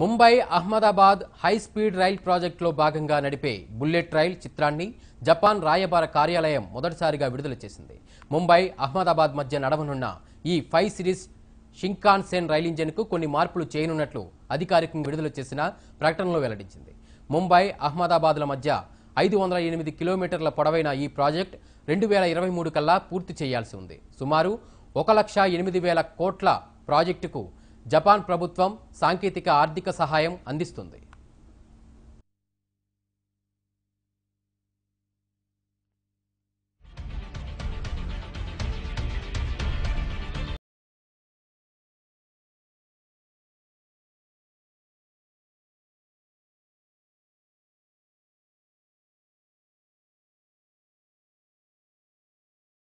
Mumbai Ahmedabad high speed rail ప్రాజెక్టులో భాగంగా నడిపే బుల్లెట్ రైల్ చిత్రాన్ని జపాన్ రాయబార కార్యాలయం మొదటిసారిగా విడుదల చేసింది ముంబై అహ్మదాబాద్ మధ్య నడవనున్న ఈ ఫైవ్ సిరీస్ షింకాన్సెన్ రైల్ ఇంజన్కు కొన్ని మార్పులు చేయనున్నట్లు అధికారికంగా విడుదల చేసిన ప్రకటనలో వెల్లడించింది ముంబై అహ్మదాబాద్ల మధ్య ఐదు వందల ఎనిమిది కిలోమీటర్ల పొడవైన ఈ ప్రాజెక్ట్ రెండు వేల ఇరవై మూడు కల్లా పూర్తి చేయాల్సి ఉంది సుమారు ఒక లక్ష ఎనిమిది వేల కోట్ల ప్రాజెక్టుకు జపాన్ ప్రభుత్వం సాంకేతిక ఆర్థిక సహాయం అందిస్తుంది